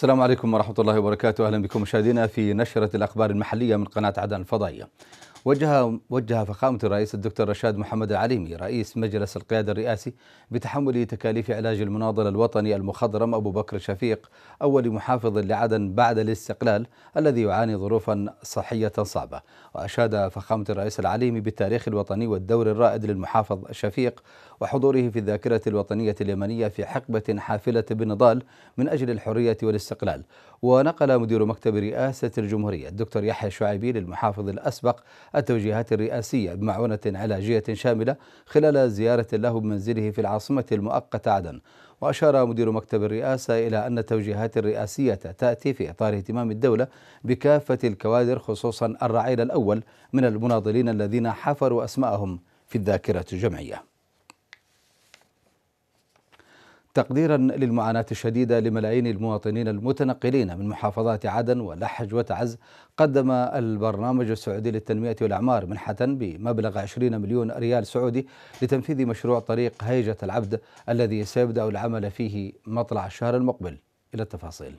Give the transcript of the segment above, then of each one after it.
السلام عليكم ورحمة الله وبركاته أهلا بكم مشاهدينا في نشرة الأخبار المحلية من قناة عدن الفضائية وجه وجه فخامة الرئيس الدكتور رشاد محمد العليمي رئيس مجلس القيادة الرئاسي بتحمل تكاليف علاج المناضل الوطني المخضرم أبو بكر شفيق أول محافظ لعدن بعد الاستقلال الذي يعاني ظروفا صحية صعبة وأشاد فخامة الرئيس العليمي بالتاريخ الوطني والدور الرائد للمحافظ شفيق وحضوره في الذاكرة الوطنية اليمنية في حقبة حافلة بالنضال من أجل الحرية والاستقلال ونقل مدير مكتب رئاسة الجمهورية الدكتور يحيى الشعيبي للمحافظ الأسبق التوجيهات الرئاسية بمعونة علاجية شاملة خلال زيارة له بمنزله في العاصمة المؤقتة عدن وأشار مدير مكتب الرئاسة إلى أن التوجيهات الرئاسية تأتي في إطار اهتمام الدولة بكافة الكوادر خصوصا الرعيل الأول من المناضلين الذين حفروا أسماءهم في الذاكرة الجمعية تقديرا للمعاناة الشديدة لملايين المواطنين المتنقلين من محافظات عدن ولحج وتعز قدم البرنامج السعودي للتنمية والأعمار منحة بمبلغ 20 مليون ريال سعودي لتنفيذ مشروع طريق هيجة العبد الذي سيبدأ العمل فيه مطلع الشهر المقبل إلى التفاصيل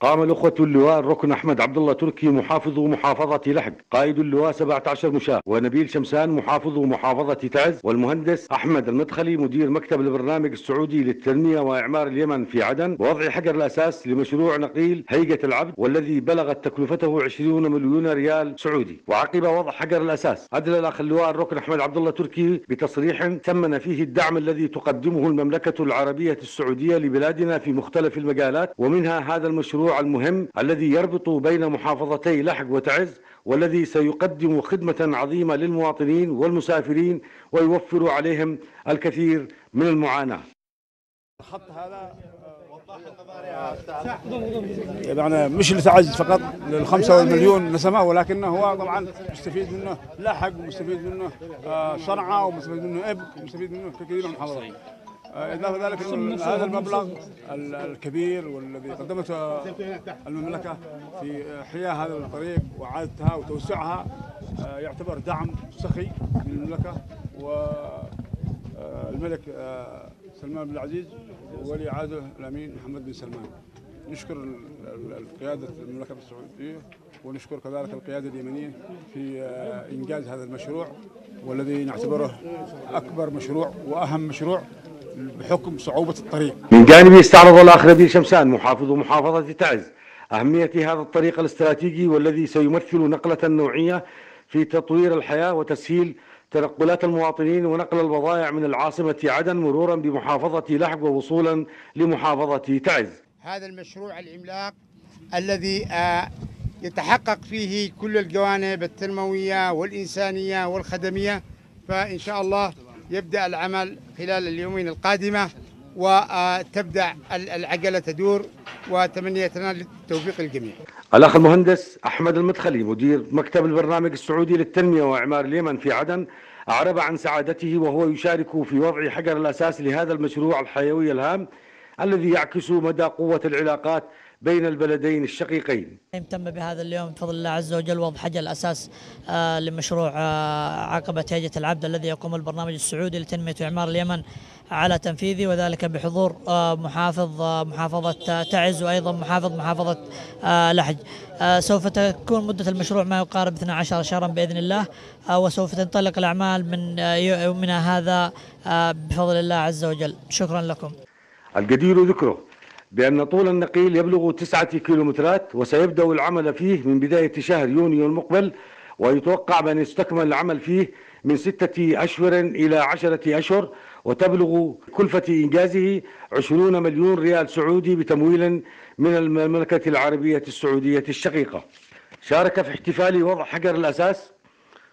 قام الأخوة اللواء الركن أحمد عبد الله تركي محافظ محافظة لحج قائد اللواء 17 مشاة ونبيل شمسان محافظ محافظة تعز والمهندس أحمد المدخلي مدير مكتب البرنامج السعودي للتنمية وإعمار اليمن في عدن ووضع حجر الأساس لمشروع نقيل هيئة العبد والذي بلغت تكلفته 20 مليون ريال سعودي وعقب وضع حجر الأساس أدلى الأخ اللواء الركن أحمد عبد الله تركي بتصريح ثمن فيه الدعم الذي تقدمه المملكة العربية السعودية لبلادنا في مختلف المجالات ومنها هذا المشروع المهم الذي يربط بين محافظتي لحج وتعز والذي سيقدم خدمة عظيمة للمواطنين والمسافرين ويوفر عليهم الكثير من المعاناة الخط هذا يعني مش لتعز فقط للخمسة والمليون نسمة ولكن هو طبعا مستفيد منه لاحق ومستفيد منه آه، صنعاء ومستفيد منه ابك ومستفيد منه كثير من المحافظات إضافة ذلك هذا المبلغ الكبير والذي قدمته المملكة في إحياء هذا الطريق وإعادتها وتوسعها آه، يعتبر دعم سخي من المملكة والملك آه، آه، سلمان بن العزيز وولي عهده الأمين محمد بن سلمان نشكر القيادة المملكة السعودية ونشكر كذلك القيادة اليمنية في إنجاز هذا المشروع والذي نعتبره أكبر مشروع وأهم مشروع بحكم صعوبة الطريق من جانب استعرض ربي شمسان محافظ محافظة تعز أهمية هذا الطريق الاستراتيجي والذي سيمثل نقلة نوعية في تطوير الحياة وتسهيل تنقلات المواطنين ونقل البضائع من العاصمة عدن مرورا بمحافظة لحج ووصولا لمحافظة تعز هذا المشروع العملاق الذي آه، يتحقق فيه كل الجوانب التنموية والإنسانية والخدمية فإن شاء الله يبدأ العمل خلال اليومين القادمة وتبدأ العجلة تدور وتمنيتنا للتوفيق للجميع الأخ المهندس أحمد المدخلي مدير مكتب البرنامج السعودي للتنمية وإعمار اليمن في عدن أعرب عن سعادته وهو يشارك في وضع حجر الأساس لهذا المشروع الحيوي الهام الذي يعكس مدى قوة العلاقات بين البلدين الشقيقين نعم، تم بهذا اليوم بفضل الله عز وجل وضع حجر الاساس آه، لمشروع آه، عقبة هيجة العبد الذي يقوم البرنامج السعودي لتنمية وإعمار اليمن على تنفيذه وذلك بحضور آه، محافظ محافظة تعز وأيضا محافظ محافظة لحج سوف تكون مدة المشروع ما يقارب 12 شهرا بإذن الله وسوف تنطلق الأعمال من يومنا هذا بفضل الله عز وجل شكرا لكم الجدير ذكره بأن طول النقيل يبلغ تسعة كيلومترات وسيبدأ العمل فيه من بداية شهر يونيو المقبل ويتوقع بأن يستكمل العمل فيه من ستة أشهر إلى عشرة أشهر وتبلغ كلفة إنجازه 20 مليون ريال سعودي بتمويل من المملكة العربية السعودية الشقيقة شارك في احتفال وضع حجر الأساس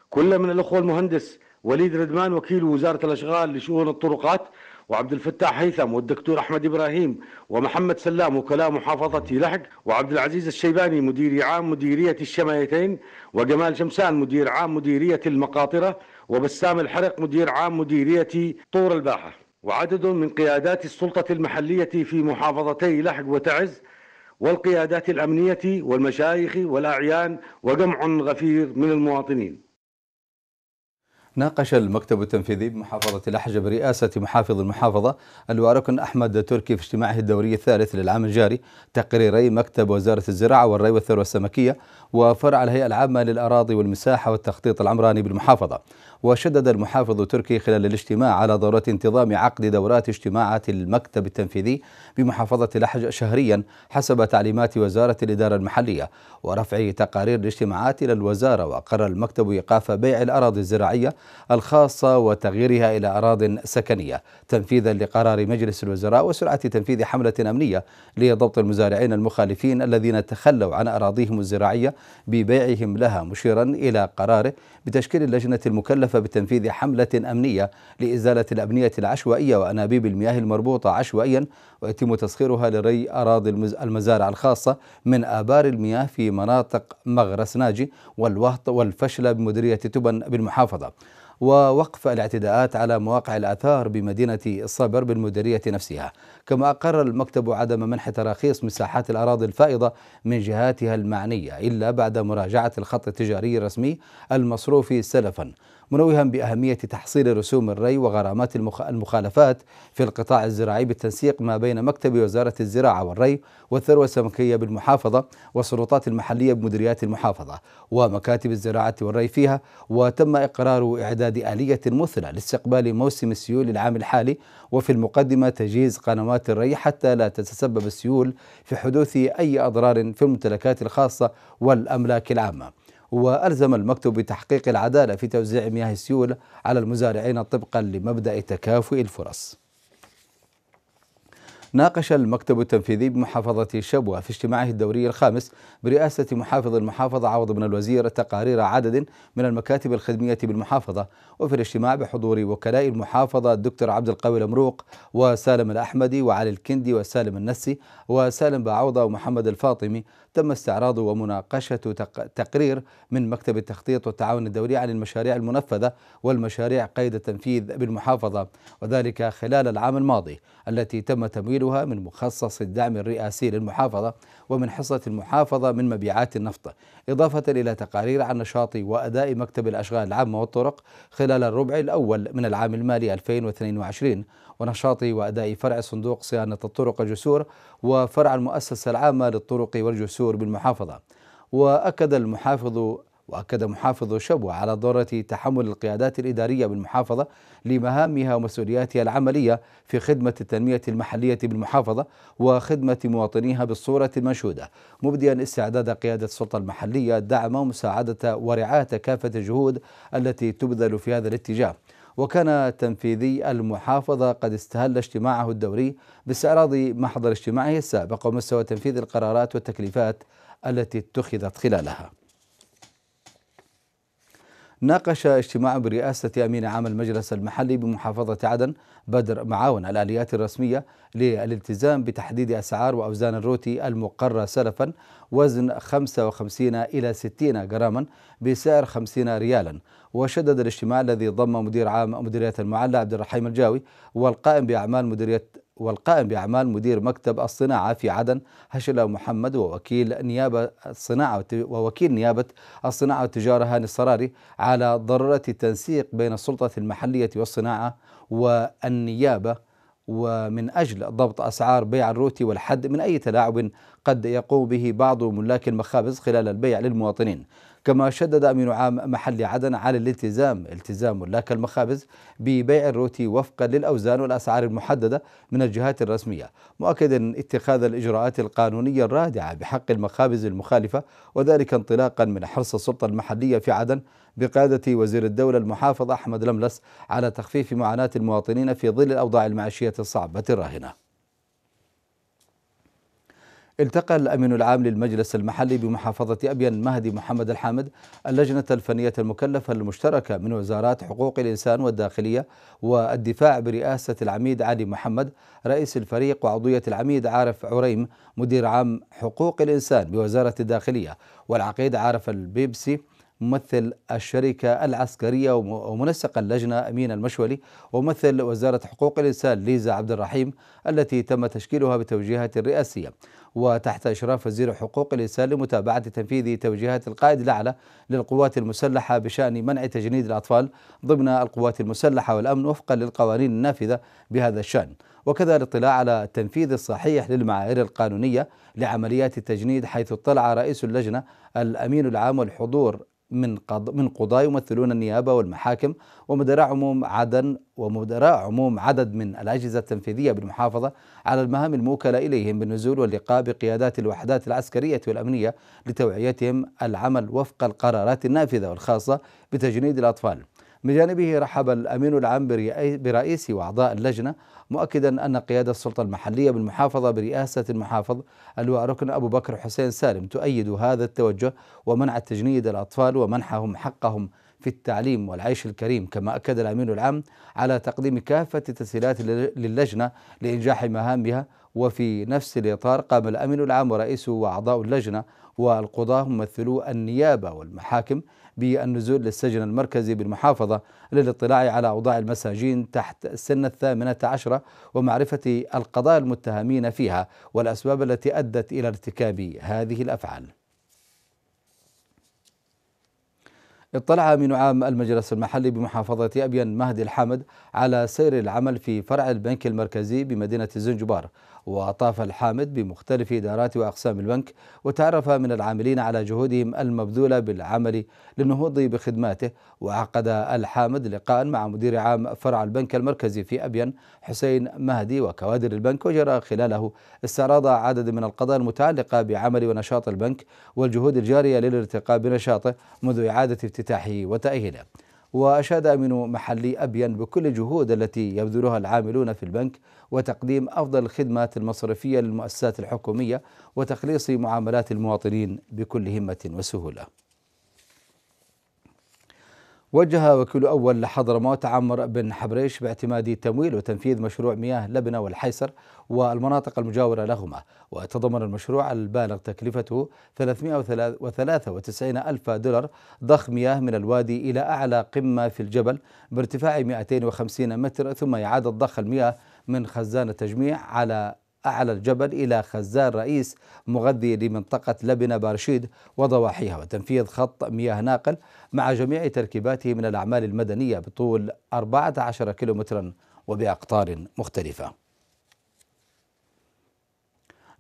كل من الأخوة المهندس وليد ردمان وكيل وزارة الأشغال لشؤون الطرقات وعبد الفتاح هيثم والدكتور أحمد إبراهيم ومحمد سلام وكلاء محافظة لحق وعبد العزيز الشيباني مدير عام مديرية الشمايتين وجمال شمسان مدير عام مديرية المقاطرة وبسام الحرق مدير عام مديرية طور الباحة وعدد من قيادات السلطة المحلية في محافظتي لحق وتعز والقيادات الأمنية والمشايخ والأعيان وجمع غفير من المواطنين ناقش المكتب التنفيذي بمحافظة الأحجب برئاسة محافظ المحافظة الواركن أحمد تركي في اجتماعه الدوري الثالث للعام الجاري تقريري مكتب وزارة الزراعة والري والثروة السمكية وفرع الهيئة العامة للأراضي والمساحة والتخطيط العمراني بالمحافظة وشدد المحافظ تركي خلال الاجتماع على ضرورة انتظام عقد دورات اجتماعات المكتب التنفيذي بمحافظة لحج شهريا حسب تعليمات وزارة الإدارة المحلية ورفع تقارير الاجتماعات إلى الوزارة وقرر المكتب إيقاف بيع الأراضي الزراعية الخاصة وتغييرها إلى أراض سكنية تنفيذا لقرار مجلس الوزراء وسرعة تنفيذ حملة أمنية لضبط المزارعين المخالفين الذين تخلوا عن أراضيهم الزراعية ببيعهم لها مشيرا إلى قراره بتشكيل اللجنة المكلفة بتنفيذ حملة أمنية لإزالة الأبنية العشوائية وأنابيب المياه المربوطة عشوائيا ويتم تسخيرها لري أراضي المزارع الخاصة من آبار المياه في مناطق مغرس ناجي والوهط والفشلة بمديرية تبن بالمحافظة ووقف الاعتداءات على مواقع الآثار بمدينة الصبر بالمديرية نفسها كما أقر المكتب عدم منح تراخيص مساحات الأراضي الفائضة من جهاتها المعنية إلا بعد مراجعة الخط التجاري الرسمي المصروف سلفا منوها بأهمية تحصيل رسوم الري وغرامات المخالفات في القطاع الزراعي بالتنسيق ما بين مكتب وزارة الزراعة والري والثروة السمكية بالمحافظة والسلطات المحلية بمديريات المحافظة ومكاتب الزراعة والري فيها وتم إقرار إعداد آلية مثلى لاستقبال موسم السيول العام الحالي وفي المقدمة تجهيز قنوات الري حتى لا تتسبب السيول في حدوث أي أضرار في الممتلكات الخاصة والأملاك العامة وألزم المكتب بتحقيق العدالة في توزيع مياه السيول على المزارعين طبقا لمبدأ تكافؤ الفرص ناقش المكتب التنفيذي بمحافظة شبوة في اجتماعه الدوري الخامس برئاسة محافظ المحافظة عوض بن الوزير تقارير عدد من المكاتب الخدمية بالمحافظة وفي الاجتماع بحضور وكلاء المحافظة الدكتور عبد القوي المروق وسالم الأحمدي وعلي الكندي وسالم النسي وسالم باعوضة ومحمد الفاطمي تم استعراض ومناقشة تقرير من مكتب التخطيط والتعاون الدولي عن المشاريع المنفذة والمشاريع قيد التنفيذ بالمحافظة وذلك خلال العام الماضي التي تم تمويلها من مخصص الدعم الرئاسي للمحافظة ومن حصة المحافظة من مبيعات النفط إضافة إلى تقارير عن نشاط وأداء مكتب الأشغال العامة والطرق خلال الربع الأول من العام المالي 2022 ونشاط وأداء فرع صندوق صيانة الطرق الجسور وفرع المؤسسة العامة للطرق والجسور بالمحافظة وأكد المحافظ وأكد محافظ شبوة على ضرورة تحمل القيادات الإدارية بالمحافظة لمهامها ومسؤولياتها العملية في خدمة التنمية المحلية بالمحافظة وخدمة مواطنيها بالصورة المنشودة مبديا استعداد قيادة السلطة المحلية دعم ومساعدة ورعاية كافة الجهود التي تبذل في هذا الاتجاه وكان تنفيذي المحافظة قد استهل اجتماعه الدوري باستعراض محضر اجتماعه السابق ومستوى تنفيذ القرارات والتكليفات التي اتخذت خلالها ناقش اجتماع برئاسة أمين عام المجلس المحلي بمحافظة عدن بدر معاون الآليات الرسمية للالتزام بتحديد أسعار وأوزان الروتي المقرة سلفا وزن 55 إلى 60 جراما بسعر 50 ريالا وشدد الاجتماع الذي ضم مدير عام مديرية المعلى عبد الرحيم الجاوي والقائم بأعمال مديرية والقائم بأعمال مدير مكتب الصناعة في عدن هشلة محمد ووكيل نيابة الصناعة ووكيل نيابة الصناعة والتجارة هاني الصراري على ضرورة التنسيق بين السلطة المحلية والصناعة والنيابة ومن أجل ضبط أسعار بيع الروتي والحد من أي تلاعب قد يقوم به بعض ملاك المخابز خلال البيع للمواطنين كما شدد أمين عام محل عدن على الالتزام التزام ملاك المخابز ببيع الروتي وفقا للأوزان والأسعار المحددة من الجهات الرسمية مؤكدا اتخاذ الإجراءات القانونية الرادعة بحق المخابز المخالفة وذلك انطلاقا من حرص السلطة المحلية في عدن بقيادة وزير الدولة المحافظ أحمد لملس على تخفيف معاناة المواطنين في ظل الأوضاع المعيشية الصعبة الراهنة التقى الأمين العام للمجلس المحلي بمحافظة أبين مهدي محمد الحامد اللجنة الفنية المكلفة المشتركة من وزارات حقوق الإنسان والداخلية والدفاع برئاسة العميد علي محمد رئيس الفريق وعضوية العميد عارف عريم مدير عام حقوق الإنسان بوزارة الداخلية والعقيد عارف البيبسي ممثل الشركة العسكرية ومنسق اللجنة أمين المشولي وممثل وزارة حقوق الإنسان ليزا عبد الرحيم التي تم تشكيلها بتوجيهات رئاسية وتحت إشراف وزير حقوق الإنسان لمتابعة تنفيذ توجيهات القائد الأعلى للقوات المسلحة بشأن منع تجنيد الأطفال ضمن القوات المسلحة والأمن وفقا للقوانين النافذة بهذا الشأن وكذا الاطلاع على التنفيذ الصحيح للمعايير القانونية لعمليات التجنيد حيث اطلع رئيس اللجنة الأمين العام والحضور من من قضاة يمثلون النيابة والمحاكم ومدراء عموم عدن ومدراء عموم عدد من الأجهزة التنفيذية بالمحافظة على المهام الموكلة إليهم بالنزول واللقاء بقيادات الوحدات العسكرية والأمنية لتوعيتهم العمل وفق القرارات النافذة والخاصة بتجنيد الأطفال. بجانبه رحب الأمين العام برئيس وأعضاء اللجنة مؤكدا أن قيادة السلطة المحلية بالمحافظة برئاسة المحافظ اللواء ركن أبو بكر حسين سالم تؤيد هذا التوجه ومنع تجنيد الأطفال ومنحهم حقهم في التعليم والعيش الكريم كما أكد الأمين العام على تقديم كافة التسهيلات للجنة لإنجاح مهامها وفي نفس الإطار قام الأمين العام ورئيسه وأعضاء اللجنة والقضاة ممثلو النيابة والمحاكم بالنزول للسجن المركزي بالمحافظة للاطلاع على أوضاع المساجين تحت سن الثامنة عشرة ومعرفة القضاء المتهمين فيها والأسباب التي أدت إلى ارتكاب هذه الأفعال اطلع من عام المجلس المحلي بمحافظة أبين مهدي الحمد على سير العمل في فرع البنك المركزي بمدينة زنجبار وطاف الحامد بمختلف إدارات وأقسام البنك وتعرف من العاملين على جهودهم المبذولة بالعمل للنهوض بخدماته وعقد الحامد لقاء مع مدير عام فرع البنك المركزي في أبين حسين مهدي وكوادر البنك وجرى خلاله استعراض عدد من القضايا المتعلقة بعمل ونشاط البنك والجهود الجارية للارتقاء بنشاطه منذ إعادة افتتاحه وتأهيله وأشاد أمين محلي أبين بكل الجهود التي يبذلها العاملون في البنك وتقديم أفضل الخدمات المصرفية للمؤسسات الحكومية وتخليص معاملات المواطنين بكل همة وسهولة وجه وكيل أول لحضرموت عمر بن حبريش باعتماد تمويل وتنفيذ مشروع مياه لبنة والحيسر والمناطق المجاورة لهما وتضمن المشروع البالغ تكلفته 393 ألف دولار ضخ مياه من الوادي إلى أعلى قمة في الجبل بارتفاع 250 متر ثم إعادة ضخ المياه من خزان التجميع على أعلى الجبل إلى خزان رئيس مغذي لمنطقة لبنة بارشيد وضواحيها وتنفيذ خط مياه ناقل مع جميع تركيباته من الأعمال المدنية بطول 14 كيلومترا وبأقطار مختلفة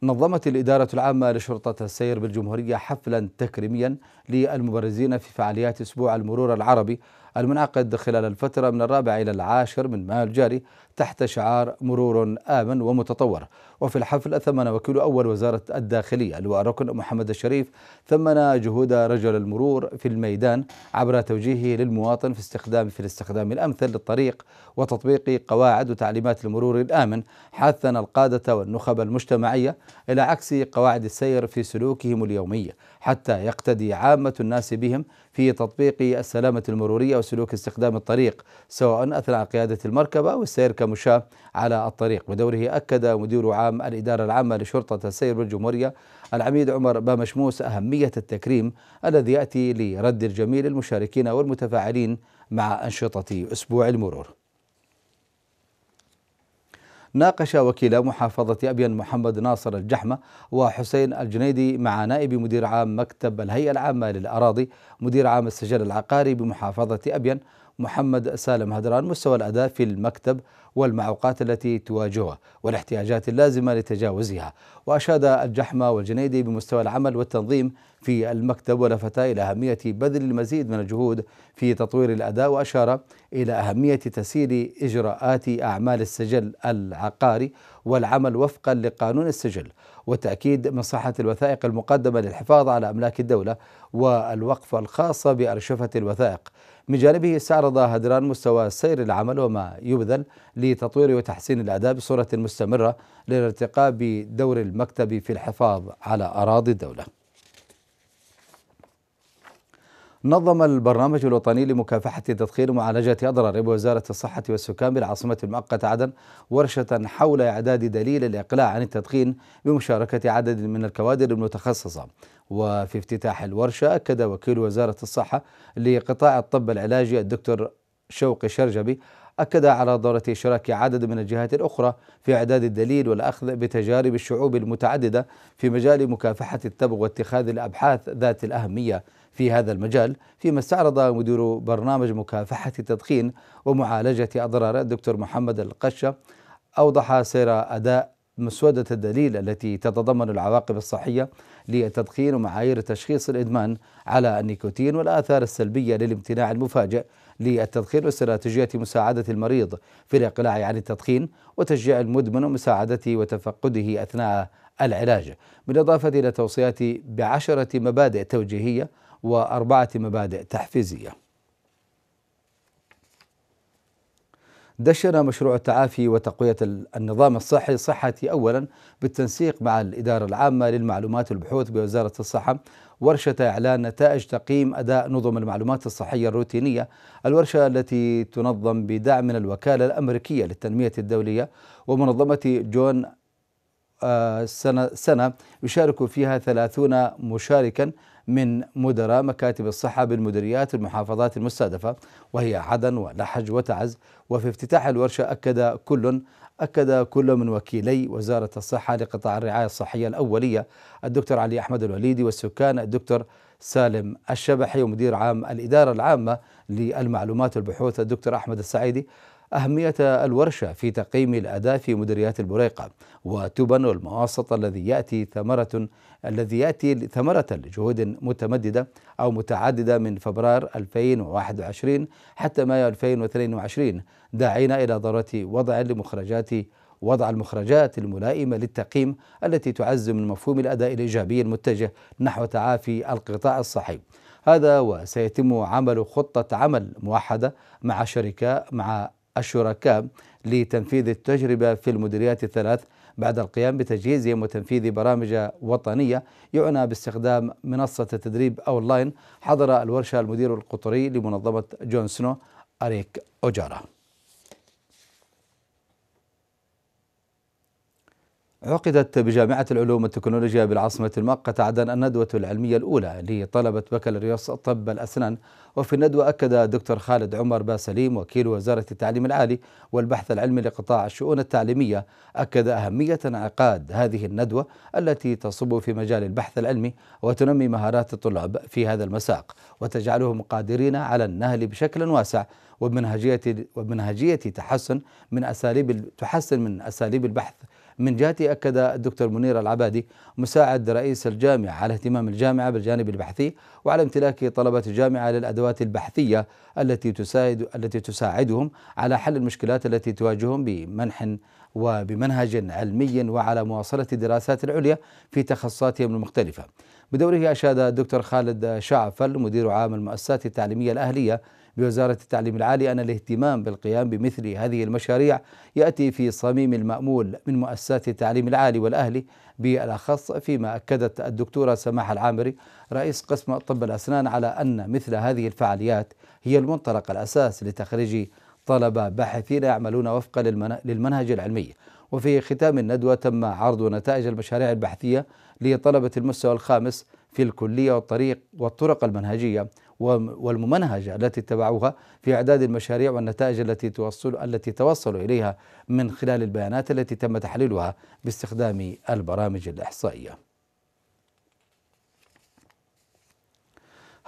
نظمت الإدارة العامة لشرطة السير بالجمهورية حفلا تكريميا للمبرزين في فعاليات أسبوع المرور العربي المنعقد خلال الفترة من الرابع إلى العاشر من مايو الجاري تحت شعار مرور آمن ومتطور وفي الحفل أثمن وكيل أول وزارة الداخلية اللواء ركن محمد الشريف ثمن جهود رجل المرور في الميدان عبر توجيهه للمواطن في استخدام في الاستخدام الأمثل للطريق وتطبيق قواعد وتعليمات المرور الآمن حثا القادة والنخب المجتمعية إلى عكس قواعد السير في سلوكهم اليومي حتى يقتدي عامة الناس بهم في تطبيق السلامة المرورية وسلوك استخدام الطريق سواء أثناء قيادة المركبة أو السير كمشاة على الطريق بدوره أكد مدير عام الإدارة العامة لشرطة السير بالجمهورية العميد عمر بامشموس أهمية التكريم الذي يأتي لرد الجميل للمشاركين والمتفاعلين مع أنشطة أسبوع المرور ناقش وكيل محافظة أبين محمد ناصر الجحمة وحسين الجنيدي مع نائب مدير عام مكتب الهيئة العامة للأراضي مدير عام السجل العقاري بمحافظة أبين محمد سالم هدران مستوى الأداء في المكتب والمعوقات التي تواجهه والاحتياجات اللازمة لتجاوزها وأشاد الجحمة والجنيدي بمستوى العمل والتنظيم في المكتب ولفت إلى أهمية بذل المزيد من الجهود في تطوير الأداء وأشار إلى أهمية تسهيل إجراءات أعمال السجل العقاري والعمل وفقا لقانون السجل وتأكيد من صحة الوثائق المقدمة للحفاظ على أملاك الدولة والوقفة الخاصة بأرشفة الوثائق من جانبه استعرض هدران مستوى سير العمل وما يبذل لتطوير وتحسين الأداء بصورة مستمرة للارتقاء بدور المكتب في الحفاظ على أراضي الدولة نظم البرنامج الوطني لمكافحة تدخين ومعالجة أضرار بوزارة الصحة والسكان بالعاصمة المؤقتة عدن ورشة حول إعداد دليل الإقلاع عن التدخين بمشاركة عدد من الكوادر المتخصصة وفي افتتاح الورشة أكد وكيل وزارة الصحة لقطاع الطب العلاجي الدكتور شوقي شرجبي أكد على ضرورة إشراك عدد من الجهات الأخرى في إعداد الدليل والأخذ بتجارب الشعوب المتعددة في مجال مكافحة التبغ واتخاذ الأبحاث ذات الأهمية في هذا المجال فيما استعرض مدير برنامج مكافحة التدخين ومعالجة أضراره الدكتور محمد القشة أوضح سير أداء مسودة الدليل التي تتضمن العواقب الصحية لتدخين ومعايير تشخيص الإدمان على النيكوتين والآثار السلبية للامتناع المفاجئ للتدخين واستراتيجية مساعدة المريض في الإقلاع عن التدخين وتشجيع المدمن ومساعدته وتفقده أثناء العلاج بالإضافة إلى توصيات بعشرة مبادئ توجيهية وأربعة مبادئ تحفيزية دشن مشروع التعافي وتقوية النظام الصحي صحتي أولا بالتنسيق مع الإدارة العامة للمعلومات والبحوث بوزارة الصحة ورشة إعلان نتائج تقييم أداء نظم المعلومات الصحية الروتينية الورشة التي تنظم بدعم من الوكالة الأمريكية للتنمية الدولية ومنظمة جون سنة, سنة يشارك فيها ثلاثون مشاركا من مدراء مكاتب الصحة بالمديريات المحافظات المستهدفة وهي عدن ولحج وتعز وفي افتتاح الورشة أكد كل أكد كل من وكيلي وزارة الصحة لقطاع الرعاية الصحية الأولية الدكتور علي أحمد الوليدي والسكان الدكتور سالم الشبحي ومدير عام الإدارة العامة للمعلومات والبحوث الدكتور أحمد السعيدي أهمية الورشة في تقييم الأداء في مديريات البريقة وتبن المواسط الذي يأتي ثمرة الذي يأتي ثمرة لجهود متمددة أو متعددة من فبراير 2021 حتى مايو 2022 داعين إلى ضرورة وضع لمخرجات وضع المخرجات الملائمة للتقييم التي تعزز من مفهوم الأداء الإيجابي المتجه نحو تعافي القطاع الصحي هذا وسيتم عمل خطة عمل موحدة مع شركة مع الشركاء لتنفيذ التجربة في المديريات الثلاث بعد القيام بتجهيزهم وتنفيذ برامج وطنية يعنى باستخدام منصة التدريب أونلاين حضر الورشة المدير القطري لمنظمة جون سنو أريك أوجارا عقدت بجامعة العلوم والتكنولوجيا بالعاصمة المؤقتة عدن الندوة العلمية الأولى لطلبة بكالوريوس طب الأسنان وفي الندوة أكد دكتور خالد عمر باسليم وكيل وزارة التعليم العالي والبحث العلمي لقطاع الشؤون التعليمية أكد أهمية انعقاد هذه الندوة التي تصب في مجال البحث العلمي وتنمي مهارات الطلاب في هذا المساق وتجعلهم قادرين على النهل بشكل واسع وبمنهجية وبمنهجية تحسن من أساليب تحسن من أساليب البحث من جهته أكد الدكتور منير العبادي مساعد رئيس الجامعة على اهتمام الجامعة بالجانب البحثي وعلى امتلاك طلبة الجامعة للأدوات البحثية التي تساعد التي تساعدهم على حل المشكلات التي تواجههم بمنح وبمنهج علمي وعلى مواصلة الدراسات العليا في تخصصاتهم المختلفة بدوره أشاد الدكتور خالد شعفل مدير عام المؤسسات التعليمية الأهلية بوزارة التعليم العالي أن الاهتمام بالقيام بمثل هذه المشاريع يأتي في صميم المأمول من مؤسسات التعليم العالي والأهلي بالأخص فيما أكدت الدكتورة سماح العامري رئيس قسم طب الأسنان على أن مثل هذه الفعاليات هي المنطلق الأساس لتخريج طلبة باحثين يعملون وفقا للمنهج العلمي وفي ختام الندوة تم عرض نتائج المشاريع البحثية لطلبة المستوى الخامس في الكلية والطريق والطرق المنهجية والممنهجة التي اتبعوها في إعداد المشاريع والنتائج التي توصل التي توصلوا إليها من خلال البيانات التي تم تحليلها باستخدام البرامج الإحصائية.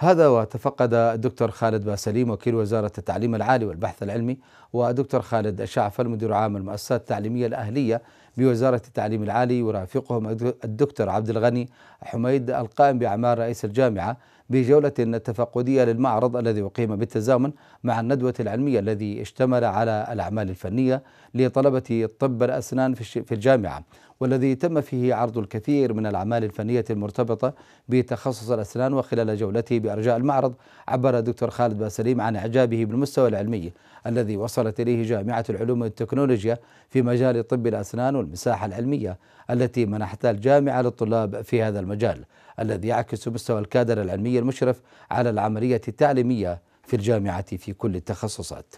هذا وتفقد الدكتور خالد باسليم وكيل وزارة التعليم العالي والبحث العلمي والدكتور خالد شعف مدير عام المؤسسات التعليمية الأهلية بوزارة التعليم العالي يرافقهم الدكتور عبد الغني حميد القائم بأعمال رئيس الجامعة بجولة تفقدية للمعرض الذي أقيم بالتزامن مع الندوة العلمية الذي اشتمل على الأعمال الفنية لطلبة طب الأسنان في الجامعة والذي تم فيه عرض الكثير من الأعمال الفنية المرتبطة بتخصص الأسنان وخلال جولته بأرجاء المعرض عبر دكتور خالد باسليم عن إعجابه بالمستوى العلمي الذي وصلت إليه جامعة العلوم والتكنولوجيا في مجال طب الأسنان والمساحة العلمية التي منحتها الجامعة للطلاب في هذا المجال الذي يعكس مستوى الكادر العلمي المشرف على العملية التعليمية في الجامعة في كل التخصصات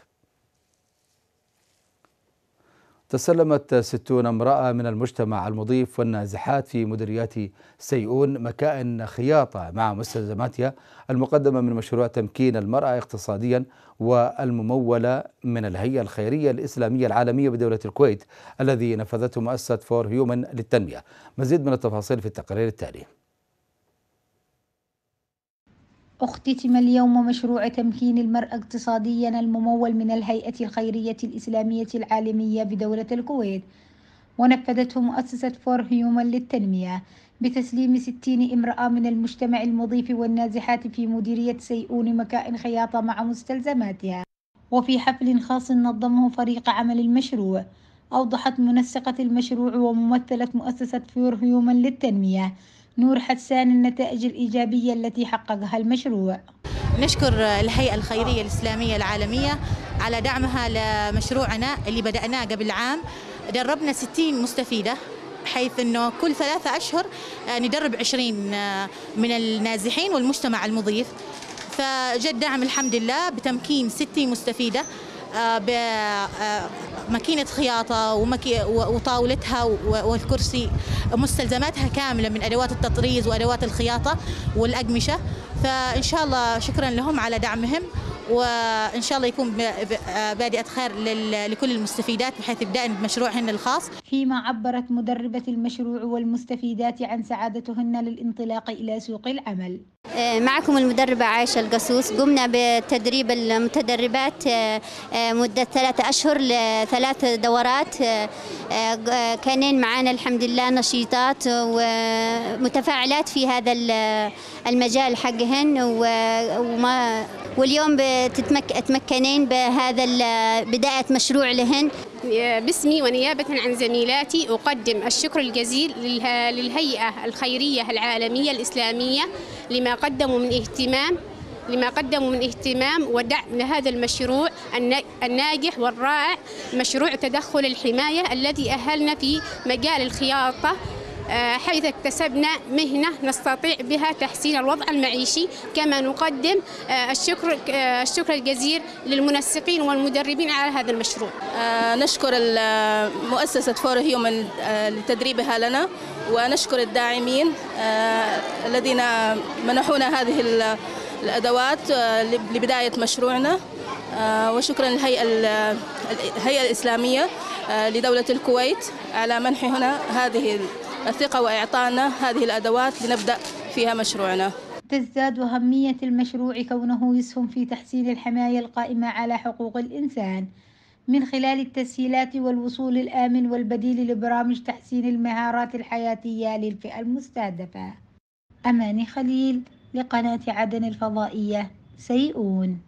تسلمت ستون امرأة من المجتمع المضيف والنازحات في مديريات سيئون مكائن خياطة مع مستلزماتها المقدمة من مشروع تمكين المرأة اقتصاديا والممولة من الهيئة الخيرية الإسلامية العالمية بدولة الكويت الذي نفذته مؤسسة فور هيومن للتنمية مزيد من التفاصيل في التقرير التالي اختتم اليوم مشروع تمكين المرأة اقتصاديا الممول من الهيئة الخيرية الإسلامية العالمية بدولة الكويت ونفذته مؤسسة فور هيومن للتنمية بتسليم 60 امرأة من المجتمع المضيف والنازحات في مديرية سيئون مكائن خياطة مع مستلزماتها وفي حفل خاص نظمه فريق عمل المشروع أوضحت منسقة المشروع وممثلة مؤسسة فور هيومن للتنمية نور حسان النتائج الإيجابية التي حققها المشروع نشكر الهيئة الخيرية الإسلامية العالمية على دعمها لمشروعنا اللي بدأناه قبل عام دربنا 60 مستفيدة حيث أنه كل ثلاثة أشهر ندرب 20 من النازحين والمجتمع المضيف فجد دعم الحمد لله بتمكين 60 مستفيدة آه، بماكينة آه، خياطة وطاولتها والكرسي مستلزماتها كاملة من أدوات التطريز وأدوات الخياطة والأقمشة فإن شاء الله شكرا لهم على دعمهم وان شاء الله يكون آه، بادئه خير لكل المستفيدات بحيث ابداء بمشروعهن الخاص. فيما عبرت مدربه المشروع والمستفيدات عن سعادتهن للانطلاق الى سوق العمل. آه، معكم المدربة عائشة القصوص قمنا بتدريب المتدربات آه، مدة ثلاثة أشهر لثلاث دورات كانين معنا الحمد لله نشيطات ومتفاعلات في هذا المجال حقهن وما واليوم تمكنين بهذا بداية مشروع لهن باسمي ونيابة عن زميلاتي أقدم الشكر الجزيل للهيئة الخيرية العالمية الإسلامية لما قدموا من اهتمام لما قدموا من اهتمام ودعم لهذا المشروع الناجح والرائع مشروع تدخل الحماية الذي أهلنا في مجال الخياطة آه، حيث اكتسبنا مهنة نستطيع بها تحسين الوضع المعيشي كما نقدم آه، الشكر آه، الشكر الجزيل للمنسقين والمدربين على هذا المشروع نشكر مؤسسة فور هيومن لتدريبها لنا ونشكر الداعمين الذين منحونا هذه الأدوات لبداية مشروعنا وشكرا للهيئة الهيئة الإسلامية لدولة الكويت على منحنا هذه الثقة وإعطانا هذه الأدوات لنبدأ فيها مشروعنا تزداد أهمية المشروع كونه يسهم في تحسين الحماية القائمة على حقوق الإنسان من خلال التسهيلات والوصول الآمن والبديل لبرامج تحسين المهارات الحياتية للفئة المستهدفة أماني خليل لقناة عدن الفضائية سيئون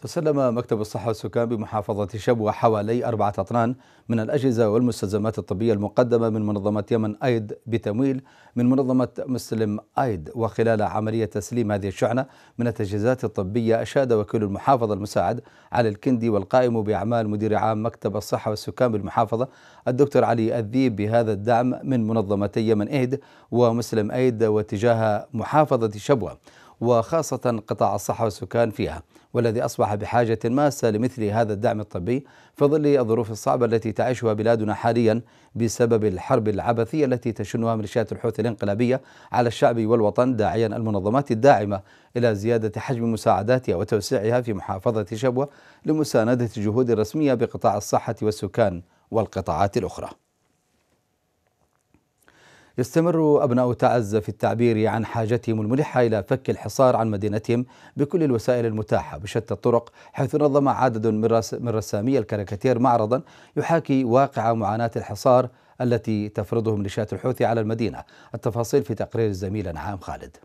تسلم مكتب الصحة والسكان بمحافظة شبوة حوالي أربعة أطنان من الأجهزة والمستلزمات الطبية المقدمة من منظمة يمن أيد بتمويل من منظمة مسلم أيد وخلال عملية تسليم هذه الشحنة من التجهيزات الطبية أشاد وكيل المحافظة المساعد على الكندي والقائم بأعمال مدير عام مكتب الصحة والسكان بالمحافظة الدكتور علي الذيب بهذا الدعم من منظمتي يمن أيد ومسلم أيد واتجاه محافظة شبوة وخاصة قطاع الصحة والسكان فيها والذي أصبح بحاجة ماسة لمثل هذا الدعم الطبي في ظل الظروف الصعبة التي تعيشها بلادنا حاليا بسبب الحرب العبثية التي تشنها ميليشيات الحوثي الانقلابية على الشعب والوطن داعيا المنظمات الداعمة إلى زيادة حجم مساعداتها وتوسيعها في محافظة شبوة لمساندة الجهود الرسمية بقطاع الصحة والسكان والقطاعات الأخرى يستمر أبناء تعز في التعبير عن حاجتهم الملحة إلى فك الحصار عن مدينتهم بكل الوسائل المتاحة بشتى الطرق حيث نظم عدد من رسامي الكاريكاتير معرضا يحاكي واقع معاناة الحصار التي تفرضه ميليشيات الحوثي على المدينة التفاصيل في تقرير الزميل نعام خالد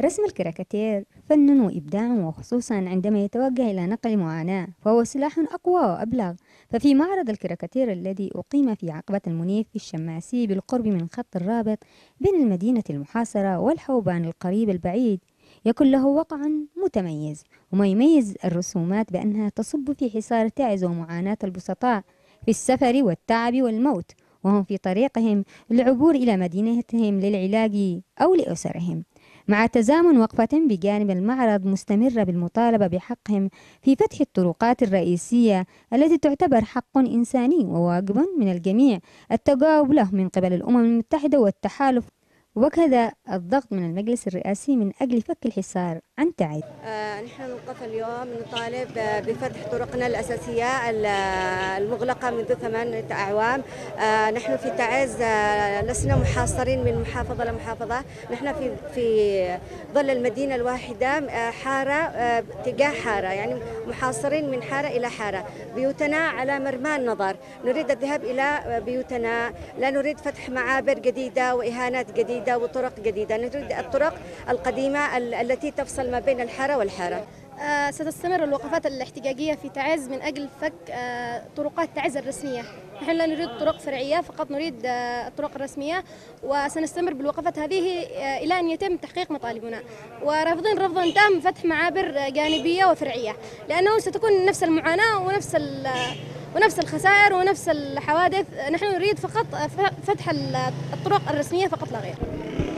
رسم الكاريكاتير فن وإبداع وخصوصا عندما يتوجه إلى نقل المعاناة فهو سلاح أقوى وأبلغ ففي معرض الكاريكاتير الذي أقيم في عقبة المنيف في الشماسي بالقرب من خط الرابط بين المدينة المحاصرة والحوبان القريب البعيد يكون له وقع متميز وما يميز الرسومات بأنها تصب في حصار تعز ومعاناة البسطاء في السفر والتعب والموت وهم في طريقهم للعبور إلى مدينتهم للعلاج أو لأسرهم مع تزامن وقفة بجانب المعرض مستمرة بالمطالبة بحقهم في فتح الطرقات الرئيسية التي تعتبر حق إنساني وواجب من الجميع التجاوب له من قبل الأمم المتحدة والتحالف وكذا الضغط من المجلس الرئاسي من أجل فك الحصار عن تعب آه، نحن نوقف اليوم نطالب آه، بفتح طرقنا الأساسية المغلقة منذ ثمان أعوام آه، نحن في تعز لسنا محاصرين من محافظة لمحافظة نحن في في ظل المدينة الواحدة حارة تجاه حارة يعني محاصرين من حارة إلى حارة بيوتنا على مرمى النظر نريد الذهاب إلى بيوتنا لا نريد فتح معابر جديدة وإهانات جديدة وطرق جديدة نريد الطرق القديمة التي تفصل ما بين الحارة والحارة آه، ستستمر الوقفات الاحتجاجية في تعز من أجل فك آه، طرقات تعز الرسمية نحن لا نريد طرق فرعية فقط نريد آه، الطرق الرسمية وسنستمر بالوقفات هذه إلى أن يتم تحقيق مطالبنا ورافضين رفضا تام فتح معابر جانبية وفرعية لأنه ستكون نفس المعاناة ونفس ونفس الخسائر ونفس الحوادث نحن نريد فقط فتح الطرق الرسمية فقط لا غير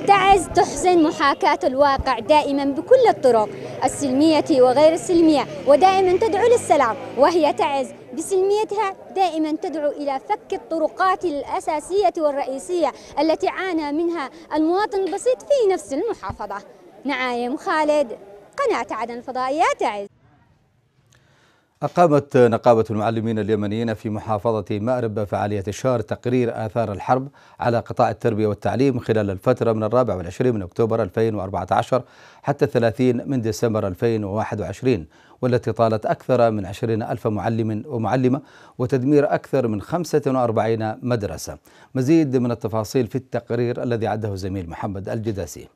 تعز تحسن محاكاة الواقع دائما بكل الطرق السلمية وغير السلمية ودائما تدعو للسلام وهي تعز بسلميتها دائما تدعو إلى فك الطرقات الأساسية والرئيسية التي عانى منها المواطن البسيط في نفس المحافظة نعايم خالد قناة عدن الفضائية تعز أقامت نقابة المعلمين اليمنيين في محافظة مأرب فعالية الشهر تقرير آثار الحرب على قطاع التربية والتعليم خلال الفترة من الرابع والعشرين من أكتوبر 2014 حتى الثلاثين من ديسمبر 2021 والتي طالت أكثر من عشرين ألف معلم ومعلمة وتدمير أكثر من 45 مدرسة مزيد من التفاصيل في التقرير الذي عده زميل محمد الجداسي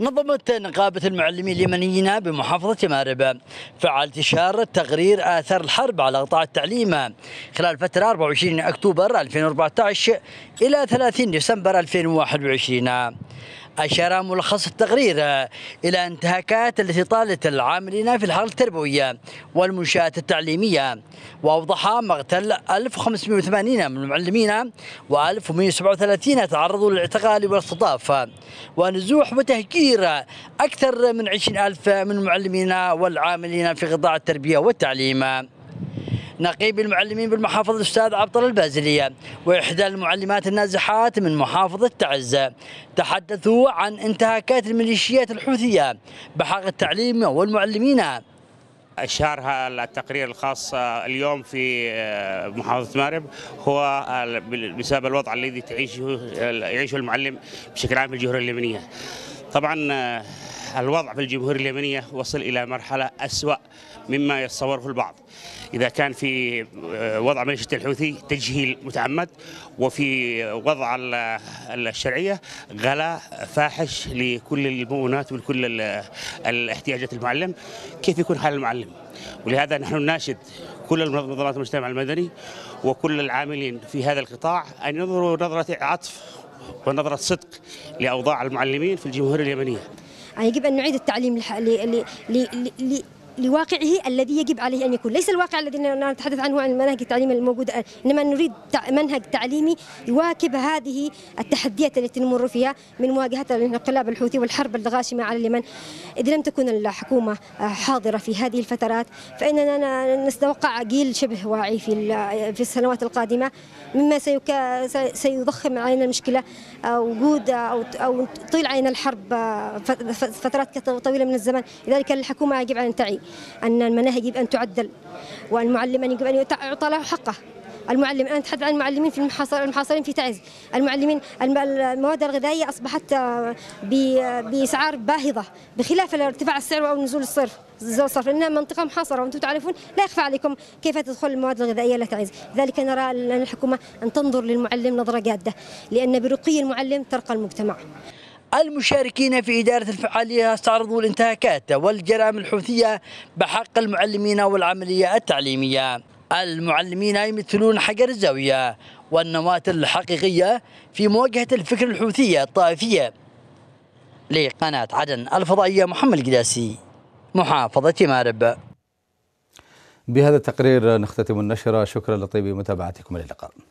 نظمت نقابة المعلمين اليمنيين بمحافظة مارب فعلت شارة تقرير آثار الحرب على قطاع التعليم خلال فترة 24 أكتوبر 2014 إلى 30 ديسمبر 2021 أشار ملخص التقرير إلى انتهاكات التي طالت العاملين في الحركة التربوية والمنشآت التعليمية وأوضح مقتل 1580 من المعلمين و1137 تعرضوا للاعتقال والاستضافة ونزوح وتهجير أكثر من 20000 من المعلمين والعاملين في قطاع التربية والتعليم نقيب المعلمين بالمحافظة الأستاذ عبطل البازلية وإحدى المعلمات النازحات من محافظة تعز تحدثوا عن انتهاكات الميليشيات الحوثية بحق التعليم والمعلمين أشهر التقرير الخاص آه، اليوم في آه، محافظة مأرب هو آه، بسبب الوضع الذي تعيشه يعيشه المعلم بشكل عام في الجمهورية اليمنية طبعا الوضع في الجمهورية اليمنية وصل إلى مرحلة أسوأ مما يتصوره البعض إذا كان في آه، وضع ميليشيا الحوثي تجهيل متعمد وفي وضع الشرعية غلاء فاحش لكل المؤونات ولكل الاحتياجات المعلم كيف يكون حال المعلم ولهذا نحن نناشد كل المنظمات المجتمع المدني وكل العاملين في هذا القطاع أن ينظروا نظرة عطف ونظرة صدق لأوضاع المعلمين في الجمهورية اليمنية يعني يجب أن نعيد التعليم ل... ل... ل... لواقعه الذي يجب عليه ان يكون، ليس الواقع الذي نتحدث عنه عن المناهج التعليميه الموجوده، انما نريد منهج تعليمي يواكب هذه التحديات التي نمر فيها من مواجهه الانقلاب الحوثي والحرب الغاشمه على اليمن، اذا لم تكن الحكومه آه، حاضره في هذه الفترات فاننا نتوقع جيل شبه واعي في في السنوات القادمه مما سيضخم علينا المشكله آه، وجود آه، او او طيل علينا الحرب فترات طويله من الزمن لذلك الحكومه يجب ان تعي أن المناهج يجب أن تعدل والمعلم أن يجب أن يعطى له حقه المعلم انا اتحدث عن المعلمين في المحاصرين في تعز المعلمين المواد الغذائيه اصبحت آه، باسعار باهظه بخلاف ارتفاع السعر او نزول الصرف نزول الصرف لانها منطقه محاصره وانتم تعرفون لا يخفى عليكم كيف تدخل المواد الغذائيه الى تعز لذلك نرى ان الحكومه ان تنظر للمعلم نظره جاده لان برقي المعلم ترقى المجتمع المشاركين في إدارة الفعالية استعرضوا الانتهاكات والجرائم الحوثية بحق المعلمين والعملية التعليمية المعلمين يمثلون حجر الزاوية والنواة الحقيقية في مواجهة الفكر الحوثية الطائفية لقناة عدن الفضائية محمد القداسي محافظة مارب بهذا التقرير نختتم النشرة شكرا لطيب متابعتكم للقاء اللقاء